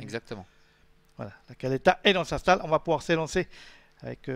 Exactement. Voilà, la Caleta est dans sa salle. On va pouvoir s'élancer avec 2-3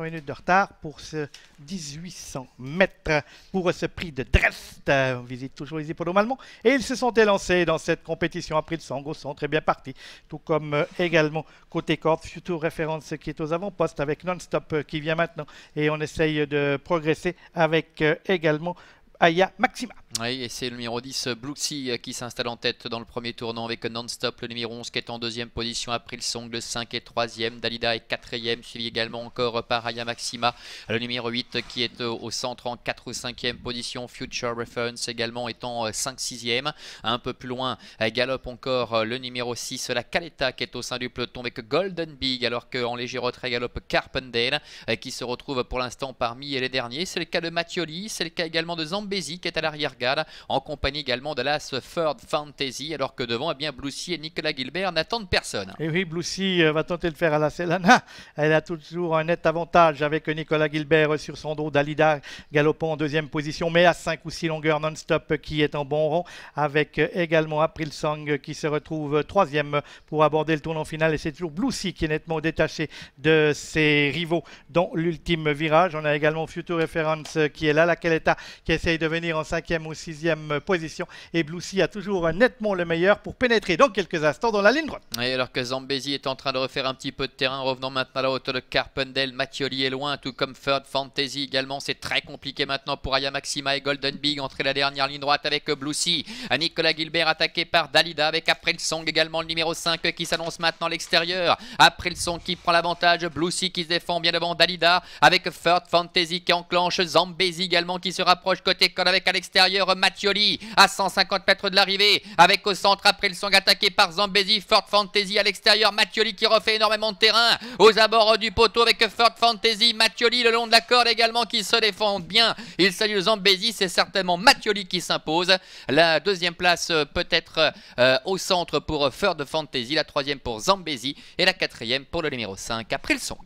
euh, minutes de retard pour ce 1800 mètres pour ce prix de Dresde. On visite toujours les hippodromes allemands. Et ils se sont élancés dans cette compétition à prix de sang au centre très bien parti. Tout comme euh, également côté corde, Future Référence qui est aux avant-postes avec Non-Stop euh, qui vient maintenant. Et on essaye de progresser avec également Aya Maxima. Oui, et c'est le numéro 10, euh, Bluxy, euh, qui s'installe en tête dans le premier tournant avec Non-Stop, le numéro 11 qui est en deuxième position, le Song, le 5 et 3 troisième, Dalida est 4 quatrième, suivi également encore par Aya Maxima, le numéro 8 euh, qui est au centre en 4 ou 5e position, Future Reference également étant 5 6e, un peu plus loin, galope encore le numéro 6, la Caleta qui est au sein du peloton avec Golden Big, alors qu'en léger retrait galope Carpendale qui se retrouve pour l'instant parmi les derniers, c'est le cas de Mattioli, c'est le cas également de Zambesi qui est à l'arrière-garde, en compagnie également de la Third Fantasy, alors que devant, eh bien, Bloussi et Nicolas Gilbert n'attendent personne. Et oui, Bloussi euh, va tenter de faire à la Selana. Elle a toujours un net avantage avec Nicolas Gilbert sur son dos, Dalida galopant en deuxième position, mais à 5 ou 6 longueurs non-stop qui est en bon rond, avec euh, également April Song euh, qui se retrouve troisième pour aborder le tournant final. Et c'est toujours Bloussi qui est nettement détaché de ses rivaux dans l'ultime virage. On a également Future Reference qui est là, la Caleta qui essaye de venir en cinquième ou sixième position. Et Bloussi a toujours nettement le meilleur pour pénétrer dans quelques instants dans la ligne droite. Et alors que Zambesi est en train de refaire un petit peu de terrain, revenant maintenant à la hauteur de Carpendale, Mattioli est loin, tout comme Third Fantasy également. C'est très compliqué maintenant pour Aya Maxima et Golden Big. Entrer la dernière ligne droite avec Bloussi. Nicolas Gilbert attaqué par Dalida avec April Song également le numéro 5 qui s'annonce maintenant à l'extérieur. le Song qui prend l'avantage. Bloussi qui se défend bien devant Dalida avec Third Fantasy qui enclenche. Zambesi également qui se rapproche côté col avec à l'extérieur. Mathioli à 150 mètres de l'arrivée avec au centre après le song attaqué par Zambesi, Ford Fantasy à l'extérieur, Mattioli qui refait énormément de terrain aux abords du poteau avec Ford Fantasy, Mattioli le long de la corde également qui se défend bien, il salue Zambesi, c'est certainement Mattioli qui s'impose, la deuxième place euh, peut-être euh, euh, au centre pour Ford Fantasy, la troisième pour Zambesi et la quatrième pour le numéro 5 après le song.